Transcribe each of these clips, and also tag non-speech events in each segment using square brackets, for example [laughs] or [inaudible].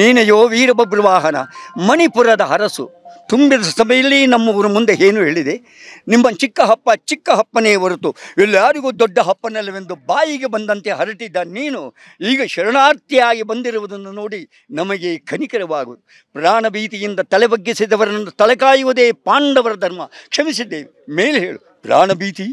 ನೀನೆಯೋ ವೀರಭದ್ರವಾಹನ ಮಣಿಪುರದ ಅರಸು ತುಂಬಿದ ಸಭೆಯಲ್ಲಿ ನಮ್ಮ ಊರ ಮುಂದೆ ಏನು ಹೇಳಿದೆ ನಿಮ್ಮ ಚಿಕ್ಕ ಹಪ್ಪ ಚಿಕ್ಕ ಹಪ್ಪನೇ ಹೊರತು ಎಲ್ಲರಿಗೂ ದೊಡ್ಡ ಹಪ್ಪನಲ್ಲವೆಂದು ಬಾಯಿಗೆ ಬಂದಂತೆ ಹರಟಿದ್ದ ನೀನು ಈಗ ಶರಣಾರ್ಥಿಯಾಗಿ ಬಂದಿರುವುದನ್ನು ನೋಡಿ ನಮಗೆ ಕನಿಕರವಾಗುವುದು ಪ್ರಾಣಭೀತಿಯಿಂದ ತಲೆ ಬಗ್ಗಿಸಿದವರನ್ನು ತಲೆಕಾಯುವುದೇ ಪಾಂಡವರ ಧರ್ಮ ಕ್ಷಮಿಸಿದ್ದೇವೆ ಮೇಲೆ ಹೇಳು ಪ್ರಾಣಭೀತಿ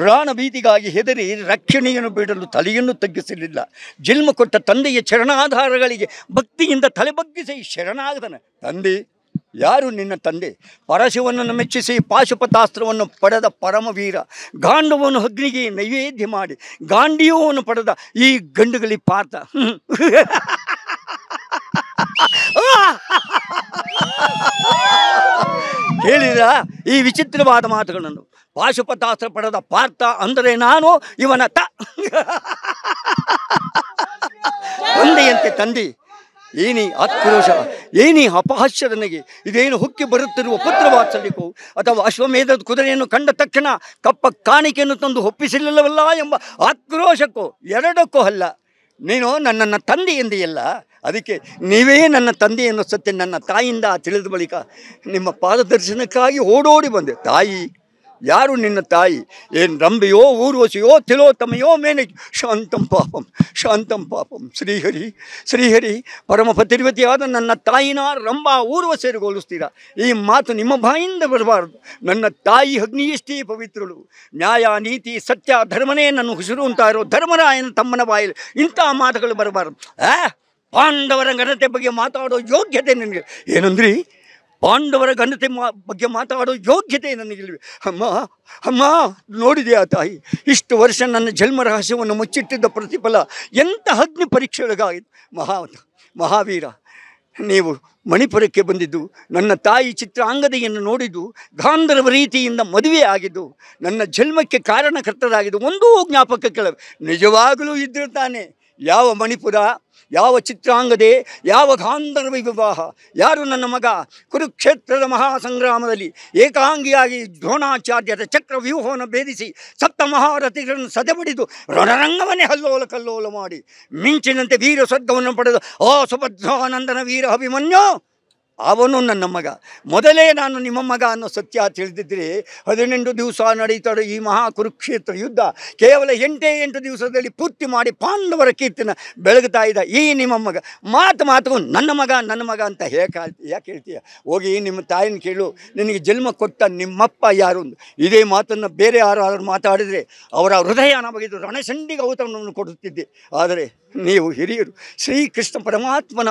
ಪ್ರಾಣ ಭೀತಿಗಾಗಿ ಹೆದರಿ ರಕ್ಷಣೆಯನ್ನು ಬಿಡಲು ತಲೆಯನ್ನು ತಗ್ಗಿಸಲಿಲ್ಲ ಜನ್ಮ ಕೊಟ್ಟ ತಂದೆಯ ಶರಣಾಧಾರಗಳಿಗೆ ಭಕ್ತಿಯಿಂದ ತಲೆಬಗ್ಗಿಸಿ ಶರಣಾಗದನ ತಂದೆ ಯಾರು ನಿನ್ನ ತಂದೆ ಪರಶಿವನನ್ನು ಮೆಚ್ಚಿಸಿ ಪಾಶುಪತಾಸ್ತ್ರವನ್ನು ಪಡೆದ ಪರಮವೀರ ಗಾಂಡವನ್ನು ಅಗ್ನಿಗೆ ನೈವೇದ್ಯ ಮಾಡಿ ಗಾಂಡಿಯೋವನ್ನು ಪಡೆದ ಈ ಗಂಡುಗಳಿ ಪಾರ್ಥ [laughs] ಹೇಳಿದ ಈ ವಿಚಿತ್ರವಾದ ಮಾತುಗಳನ್ನು ಪಾಶುಪತಾಸ್ತ್ರ ಪಡೆದ ಪಾರ್ಥ ಅಂದರೆ ನಾನು ಇವನ ತಂದೆಯಂತೆ ತಂದಿ ಏನಿ ಆಕ್ರೋಶ ಏನೀ ಅಪಹಾಸ್ಯ ನನಗೆ ಇದೇನು ಹುಕ್ಕಿ ಬರುತ್ತಿರುವ ಪುತ್ರವಾತ್ಸಲ್ಯಕ್ಕೂ ಅಥವಾ ಅಶ್ವಮೇಧದ ಕುದುರೆಯನ್ನು ಕಂಡ ತಕ್ಷಣ ಕಪ್ಪ ಕಾಣಿಕೆಯನ್ನು ತಂದು ಒಪ್ಪಿಸಲಿಲ್ಲವಲ್ಲ ಎಂಬ ಆಕ್ರೋಶಕ್ಕೂ ಎರಡಕ್ಕೂ ಅಲ್ಲ ನೀನು ನನ್ನನ್ನು ತಂದೆಯೆಂದೆಯಲ್ಲ ಅದಕ್ಕೆ ನೀವೇ ನನ್ನ ತಂದೆ ಅನ್ನಿಸುತ್ತೆ ನನ್ನ ತಾಯಿಯಿಂದ ತಿಳಿದ ಬಳಿಕ ನಿಮ್ಮ ಪಾದದರ್ಶನಕ್ಕಾಗಿ ಓಡೋಡಿ ಬಂದೆ ತಾಯಿ ಯಾರು ನಿನ್ನ ತಾಯಿ ಏನು ರಂಬೆಯೋ ಊರ್ವಶಿಯೋ ತಿಲೋತ್ತಮೆಯೋ ಮೇನೆ ಶಾಂತಂ ಪಾಪಂ ಶಾಂತಂ ಪಾಪಂ ಶ್ರೀಹರಿ ಶ್ರೀಹರಿ ಪರಮ ಪತಿರ್ವತಿಯಾದ ನನ್ನ ತಾಯಿನ ರಂಬ ಹೋಲಿಸ್ತೀರ ಈ ಮಾತು ನಿಮ್ಮ ಬಾಯಿಂದ ಬರಬಾರದು ನನ್ನ ತಾಯಿ ಅಗ್ನಿಯಷ್ಟೇ ಪವಿತ್ರಳು ನ್ಯಾಯ ನೀತಿ ಸತ್ಯ ಧರ್ಮನೇ ನನ್ನ ಹುಸಿರು ಅಂತ ಇರೋ ಧರ್ಮರಾಯನ ತಮ್ಮನ ಬಾಯಲ್ಲಿ ಇಂಥ ಮಾತುಗಳು ಬರಬಾರದು ಆ ಪಾಂಡವರ ಘನತೆ ಬಗ್ಗೆ ಮಾತಾಡೋ ಯೋಗ್ಯತೆ ನನಗೆ ಏನಂದ್ರಿ ಪಾಂಡವರ ಘನತೆ ಮಾ ಬಗ್ಗೆ ಮಾತಾಡೋ ಯೋಗ್ಯತೆ ನನಗಿಲ್ವಿ ಅಮ್ಮ ಅಮ್ಮ ನೋಡಿದೆ ಆ ತಾಯಿ ಇಷ್ಟು ವರ್ಷ ನನ್ನ ಜನ್ಮ ರಹಸ್ಯವನ್ನು ಮುಚ್ಚಿಟ್ಟಿದ್ದ ಪ್ರತಿಫಲ ಎಂಥ ಅಗ್ನಿ ಒಳಗಾಯಿತು ಮಹಾ ಮಹಾವೀರ ನೀವು ಮಣಿಪುರಕ್ಕೆ ಬಂದಿದ್ದು ನನ್ನ ತಾಯಿ ಚಿತ್ರಾಂಗದೆಯನ್ನು ನೋಡಿದ್ದು ಗಾಂಧರ್ವ ರೀತಿಯಿಂದ ಮದುವೆ ಆಗಿದ್ದು ನನ್ನ ಜನ್ಮಕ್ಕೆ ಕಾರಣಕರ್ತರಾಗಿದ್ದು ಒಂದೂ ಜ್ಞಾಪಕ ಕೆಳ ನಿಜವಾಗಲೂ ಇದ್ದರು ತಾನೆ ಯಾವ ಮಣಿಪುರ ಯಾವ ಚಿತ್ರಾಂಗದೆ ಯಾವ ಗಾಂಧರ್ವ ವಿವಾಹ ಯಾರು ನನ್ನ ಮಗ ಕುರುಕ್ಷೇತ್ರದ ಮಹಾಸಂಗ್ರಾಮದಲ್ಲಿ ಏಕಾಂಗಿಯಾಗಿ ದ್ರೋಣಾಚಾರ್ಯದ ಚಕ್ರ ಭೇದಿಸಿ ಸಪ್ತ ಮಹಾರಥಿಗಳನ್ನು ಸದೆಬಡಿದು ರಣರಂಗವನ್ನೇ ಹಲ್ಲೋಲ ಕಲ್ಲೋಲ ಮಾಡಿ ಮಿಂಚಿನಂತೆ ವೀರ ಸ್ವರ್ಗವನ್ನು ಪಡೆದು ಆ ಸುಭದ್ರಾನಂದನ ವೀರ ಅಭಿಮನ್ಯು ಅವನು ನನ್ನ ಮಗ ಮೊದಲೇ ನಾನು ನಿಮ್ಮ ಮಗ ಅನ್ನೋ ಸತ್ಯ ತಿಳಿದಿದ್ದರೆ ಹದಿನೆಂಟು ದಿವಸ ನಡೀತಾಡೋ ಈ ಮಹಾ ಕುರುಕ್ಷೇತ್ರ ಯುದ್ಧ ಕೇವಲ ಎಂಟೇ ಎಂಟು ದಿವಸದಲ್ಲಿ ಪೂರ್ತಿ ಮಾಡಿ ಪಾಂಡವರ ಕೀರ್ತನ ಬೆಳಗುತ್ತಾ ಇದ್ದ ಈ ನಿಮ್ಮ ಮಗ ಮಾತು ಮಾತು ನನ್ನ ಮಗ ನನ್ನ ಮಗ ಅಂತ ಹೇಗೆ ಯಾಕೆ ಹೇಳ್ತೀಯ ಹೋಗಿ ನಿಮ್ಮ ತಾಯಿನ ಕೇಳು ನಿನಗೆ ಜನ್ಮ ಕೊಟ್ಟ ನಿಮ್ಮಪ್ಪ ಯಾರು ಇದೇ ಮಾತನ್ನು ಬೇರೆ ಯಾರಾದರೂ ಮಾತಾಡಿದರೆ ಅವರ ಹೃದಯ ನಮಗಿದು ರಣಸಂಡಿಗೆ ಔತಣವನ್ನು ಕೊಡುತ್ತಿದ್ದೆ ಆದರೆ ನೀವು ಹಿರಿಯರು ಶ್ರೀಕೃಷ್ಣ ಪರಮಾತ್ಮನ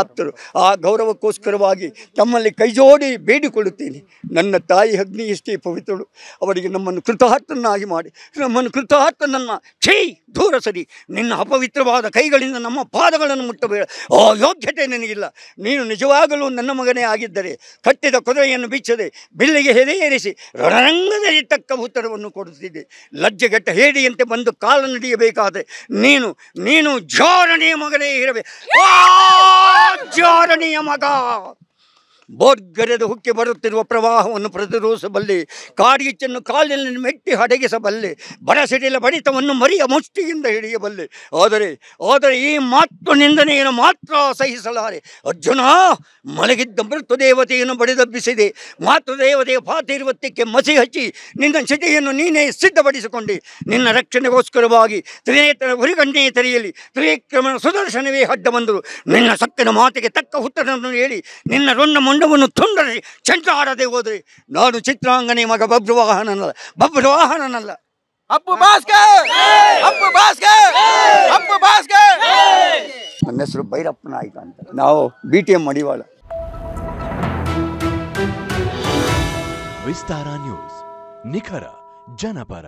ಆಪ್ತರು ಆ ಗೌರವಕ್ಕೋಸ್ಕರವಾಗಿ ತಮ್ಮಲ್ಲಿ ಕೈಜೋಡಿ ಬೇಡಿಕೊಳ್ಳುತ್ತೇನೆ ನನ್ನ ತಾಯಿ ಅಗ್ನಿ ಎಷ್ಟೇ ಪವಿತ್ರಳು ಅವರಿಗೆ ನಮ್ಮನ್ನು ಕೃತಾರ್ಥನಾಗಿ ಮಾಡಿ ನಮ್ಮನ್ನು ಕೃತಾರ್ಥನನ್ನು ಛೀ ದೂರ ಸರಿ ನಿನ್ನ ಅಪವಿತ್ರವಾದ ಕೈಗಳಿಂದ ನಮ್ಮ ಪಾದಗಳನ್ನು ಮುಟ್ಟಬೇಡ ಆ ಯೋಗ್ಯತೆ ನನಗಿಲ್ಲ ನೀನು ನಿಜವಾಗಲೂ ನನ್ನ ಮಗನೇ ಆಗಿದ್ದರೆ ಕಟ್ಟಿದ ಕುದುರೆಯನ್ನು ಬಿಚ್ಚದೆ ಬಿಲ್ಲಿಗೆ ಹೆದೆಯೇರಿಸಿ ರಣರಂಗದಲ್ಲಿ ತಕ್ಕ ಉತ್ತರವನ್ನು ಕೊಡುತ್ತಿದ್ದೆ ಲಜ್ಜೆಗೆಟ್ಟ ಹೇಡಿಯಂತೆ ಬಂದು ಕಾಲ ನಡೆಯಬೇಕಾದರೆ ನೀನು ನೀನು ಜೋರಣೆಯ ಮಗನೇ ಇರಬೇಕು Dog, Jordan, oh my God. ಬೋರ್ಗರೆದು ಹುಕ್ಕಿ ಬರುತ್ತಿರುವ ಪ್ರವಾಹವನ್ನು ಪ್ರತಿರೋಧಿಸಬಲ್ಲೆ ಕಾಡಿಚ್ಚನ್ನು ಕಾಲಿನಲ್ಲಿ ಮೆಟ್ಟಿ ಬಡ ಬಡಸಿಡಿಲ ಬಡಿತವನ್ನು ಮರಿಯ ಮುಷ್ಟಿಯಿಂದ ಹಿಡಿಯಬಲ್ಲೆ ಆದರೆ ಆದರೆ ಈ ಮಾತು ನಿಂದನೆಯನ್ನು ಮಾತ್ರ ಸಹಿಸಲಾರೆ ಅರ್ಜುನ ಮಲಗಿದ್ದ ಮೃತ ದೇವತೆಯನ್ನು ಬಡಿದಬ್ಬಿಸಿದೆ ಮಾತೃ ದೇವತೆಯ ಮಸಿ ಹಚ್ಚಿ ನಿನ್ನ ಸಿಟಿಯನ್ನು ನೀನೇ ಸಿದ್ಧಪಡಿಸಿಕೊಂಡೆ ನಿನ್ನ ರಕ್ಷಣೆಗೋಸ್ಕರವಾಗಿ ತ್ರಿನೇತರ ಹುರಿಗಣ್ಣೆ ತೆರೆಯಲಿ ತ್ರಿವಿಕ್ರಮನ ಸುದರ್ಶನವೇ ಅಡ್ಡ ಬಂದರು ನಿನ್ನ ಸಕ್ಕನ ಮಾತಿಗೆ ತಕ್ಕ ಉತ್ತರವನ್ನು ಹೇಳಿ ನಿನ್ನ ರೊನ್ನ ಮಂಡವನ್ನು ತುಂಡರೆ ಆಡದೆ ಹೋದರೆ ನಾನು ಚಿತ್ರಾಂಗನೆ ಮಗ ಬಬ್ರವಾಹನನಲ್ಲ ಬಬ್ರವಾಹನನಲ್ಲ ಅಪ್ಪು ಭಾಸ್ಕರ್ ಅಪ್ಪು ಭಾಸ್ಕರ್ ಅಪ್ಪು ಭಾಸ್ಕರ್ ನನ್ನ ಹೆಸರು ಭೈರಪ್ಪನ ಆಯ್ತು ಅಂತ ನಾವು B T M Madiwala Vistara news ನಿಖರ ಜನಪರ